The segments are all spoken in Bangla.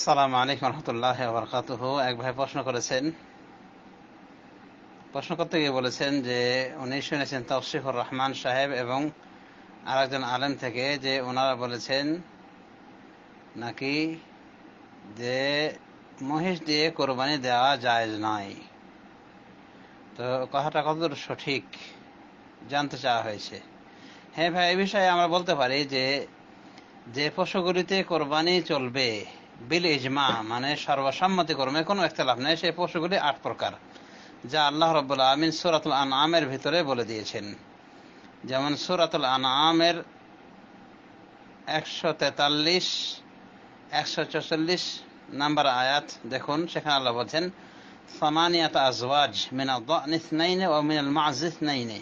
আসসালামু আলাইকুম রহমতুল্লাহ বরকাতুহ এক ভাই প্রশ্ন করেছেন প্রশ্ন করতে গিয়ে বলেছেন যে উনি শুনেছেন তফসিফুর রহমান সাহেব এবং আরেকজন আলেম থেকে যে ওনারা বলেছেন নাকি যে মহিষ দিয়ে কোরবানি দেওয়া যায় নয় তো কথাটা কতদূর সঠিক জানতে চাওয়া হয়েছে হ্যাঁ ভাই এ বিষয়ে আমরা বলতে পারি যে যে পশুগুলিতে কোরবানি চলবে বিল ইজমা মানে সর্বসম্মতিক্রমে কোনো একতলাফ নেই সেই পশুগুলি আট প্রকার যা আল্লাহ রব্বুল আমিন সুরাতুল আনামের ভিতরে বলে দিয়েছেন যেমন সুরাতুল আমের একশো তেতাল্লিশ একশো চৌচল্লিশ নাম্বার আয়াত দেখুন সেখানে আল্লাহ বলছেন সামানিয়াত আজওয়াজ মিনাল দানিস নাইনে ও মিনাল মাজিস নাইনে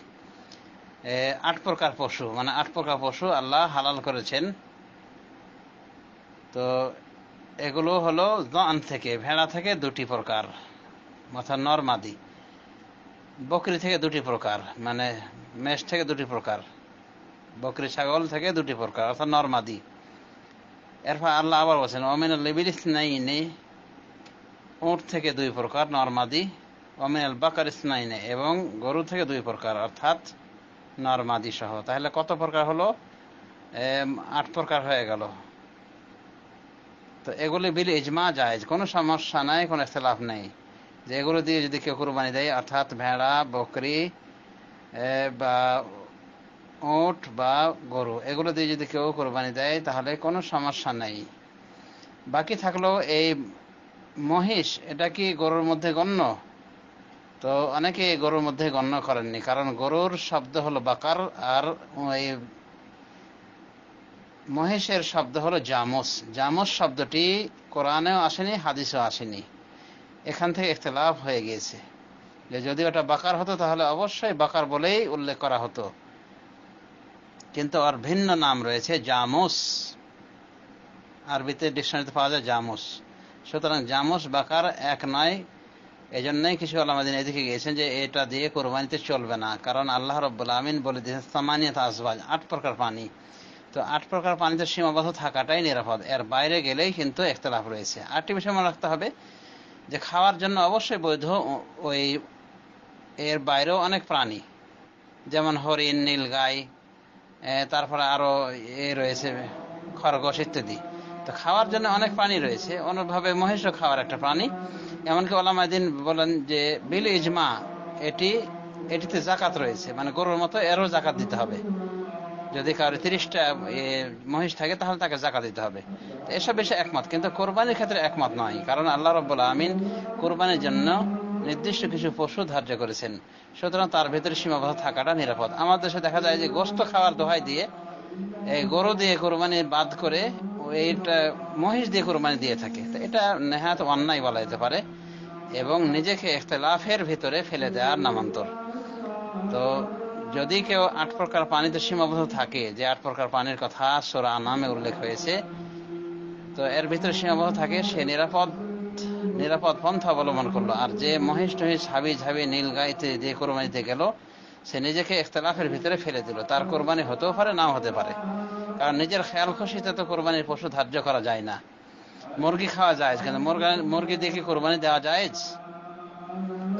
আট প্রকার পশু মানে আট প্রকার পশু আল্লাহ হালাল করেছেন তো এগুলো হলো দান থেকে ভেড়া থেকে দুটি প্রকার মাথা নরমাদি বকরি থেকে দুটি প্রকার মানে মেষ থেকে দুটি প্রকার বকরি ছাগল থেকে দুটি প্রকার অর্থাৎ নরমাদি এরপর আল্লাহ আবার বলছেন অমিন লিবিলিস নাই নেই উঁট থেকে দুই প্রকার নরমাদি অমিন আল বাকার ইসনাই নেই এবং গরু থেকে দুই প্রকার অর্থাৎ নরমাদি সহ তাহলে কত প্রকার হলো আট প্রকার হয়ে গেল তো এগুলি বিল ইজমা জায়জ কোনো সমস্যা নাই কোনো ইখতলাফ নেই যে এগুলো দিয়ে যদি কেউ কোরবানি দেয় অর্থাৎ ভেড়া বকরি বা ওট বা গরু এগুলো দিয়ে যদি কেউ কোরবানি দেয় তাহলে কোনো সমস্যা নেই বাকি থাকলো এই মহিষ এটা কি গরুর মধ্যে গণ্য তো অনেকে গরুর মধ্যে গণ্য করেননি কারণ গরুর শব্দ হলো বাকার আর এই মহেশের শব্দ হলো জামস জামস শব্দটি কোরআনেও আসেনি হাদিসও আসেনি এখান থেকে ইখতলাফ হয়ে গিয়েছে যে যদি ওটা বাকার হতো তাহলে অবশ্যই বাকার বলেই উল্লেখ করা হতো কিন্তু ওর ভিন্ন নাম রয়েছে জামস আরবিতে ডিকশনারিতে পাওয়া যায় জামস সুতরাং জামস বাকার এক নয় এই জন্যই কিছু আলামাদিন এদিকে গিয়েছেন যে এটা দিয়ে কোরবানিতে চলবে না কারণ আল্লাহ রব্বুল আমিন বলে দিয়েছেন সামানিয়া আসবাজ আট প্রকার পানি তো আট প্রকার পানিতে সীমাবদ্ধ থাকাটাই নিরাপদ এর বাইরে গেলেই কিন্তু একতলাফ রয়েছে আটটি বিষয় মনে রাখতে হবে যে খাওয়ার জন্য অবশ্যই বৈধ ওই এর বাইরেও অনেক প্রাণী যেমন হরিণ নীল গাই তারপরে আরও এ রয়েছে খরগোশ ইত্যাদি তো খাওয়ার জন্য অনেক প্রাণী রয়েছে অনুভাবে মহিষ খাওয়ার একটা প্রাণী এমনকি ওলামাদিন বলেন যে বিল ইজমা এটি এটিতে জাকাত রয়েছে মানে গরুর মতো এরও জাকাত দিতে হবে যদি কারো তিরিশটা মহিষ থাকে তাহলে তাকে জাকা দিতে হবে এসব বিষয়ে একমত কিন্তু কোরবানির ক্ষেত্রে একমত নয় কারণ আল্লাহ রব্বুল আমিন কোরবানির জন্য নির্দিষ্ট কিছু পশু ধার্য করেছেন সুতরাং তার ভেতরে সীমাবদ্ধ থাকাটা নিরাপদ আমার দেশে দেখা যায় যে গোস্ত খাওয়ার দোহাই দিয়ে এই গরু দিয়ে কোরবানি বাদ করে এইটা মহিষ দিয়ে কোরবানি দিয়ে থাকে তো এটা নেহাত অন্যায় বলা যেতে পারে এবং নিজেকে লাফের ভিতরে ফেলে দেওয়ার নামান্তর তো যদি কেউ আট প্রকার পানিতে সীমাবদ্ধ থাকে যে আট প্রকার পানির কথা সোরা নামে উল্লেখ হয়েছে তো এর ভিতরে সীমাবদ্ধ থাকে সে নিরাপদ নিরাপদ পন্থা অবলম্বন করলো আর যে মহিষ টহিষ হাবি ঝাবি নীল গাইতে যে কোরবানিতে গেল সে নিজেকে একতলাফের ভিতরে ফেলে দিল তার কোরবানি হতেও পারে নাও হতে পারে কারণ নিজের খেয়াল খুশিতে তো কোরবানির পশু ধার্য করা যায় না মুরগি খাওয়া যায় কিন্তু মুরগি দেখে কোরবানি দেওয়া যায়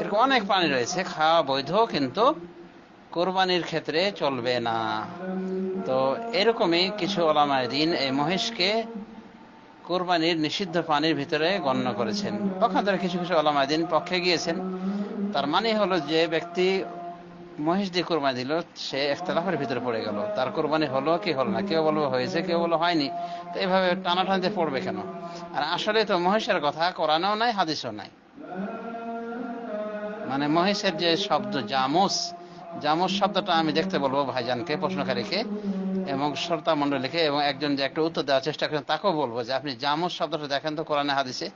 এরকম অনেক পানি রয়েছে খাওয়া বৈধ কিন্তু কোরবানির ক্ষেত্রে চলবে না তো এরকমই কিছু ওলামায় দিন এই মহিষকে কোরবানির নিষিদ্ধ পানির ভিতরে গণ্য করেছেন ওখান থেকে কিছু কিছু ওলামায় দিন পক্ষে গিয়েছেন তার মানে হলো যে ব্যক্তি মহিষ দিয়ে কোরবানি দিল সে একতলাফের ভিতরে পড়ে গেল তার কোরবানি হলো কি হলো না কেউ বলবো হয়েছে কেউ বলবো হয়নি তো এভাবে টানাটানিতে পড়বে কেন আর আসলে তো মহিষের কথা কোরআনেও নাই হাদিসও নাই মানে মহিষের যে শব্দ জামুস জামজ শব্দটা আমি দেখতে বলবো ভাইজানকে প্রশ্নকারীকে এবং শ্রোতা মন্ডলীকে এবং একজন যে একটা উত্তর দেওয়ার চেষ্টা করেন তাকেও বলবো যে আপনি জামজ শব্দটা দেখেন তো কোরআনে হাদিসে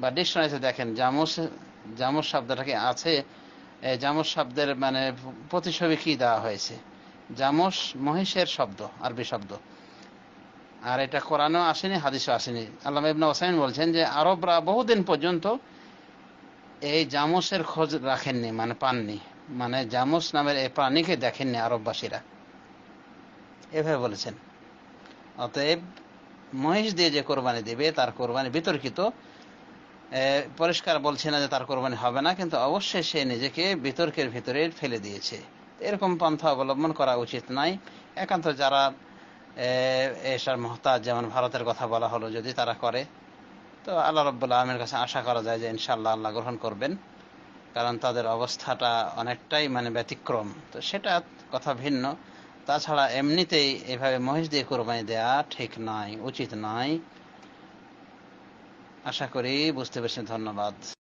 বা ডিকশনারিতে দেখেন জামজ জামজ শব্দটাকে আছে জামজ শব্দের মানে প্রতিছবি কি দেওয়া হয়েছে জামস মহিষের শব্দ আরবি শব্দ আর এটা কোরআনও আসেনি হাদিসও আসেনি আল্লাহ ইবনা ওসাইন বলছেন যে আরবরা বহুদিন পর্যন্ত এই জামসের খোঁজ রাখেননি মানে পাননি মানে জামুস নামের এই প্রাণীকে দেখেননি আরববাসীরা এভাবে বলেছেন অতএব মহিষ দিয়ে যে কোরবানি দেবে তার কোরবানি বিতর্কিত পরিষ্কার বলছে না যে তার কোরবানি হবে না কিন্তু অবশ্যই সে নিজেকে বিতর্কের ভিতরে ফেলে দিয়েছে এরকম পন্থা অবলম্বন করা উচিত নাই একান্ত যারা এসার মহতাজ যেমন ভারতের কথা বলা হলো যদি তারা করে তো আল্লাহ রব্বুল্লাহ আমের কাছে আশা করা যায় যে ইনশাল্লাহ আল্লাহ গ্রহণ করবেন কারণ তাদের অবস্থাটা অনেকটাই মানে ব্যতিক্রম তো সেটা কথা ভিন্ন তাছাড়া এমনিতেই এভাবে মহিষ দিয়ে কোরবানি দেয়া ঠিক নয় উচিত নয় আশা করি বুঝতে পেরেছেন ধন্যবাদ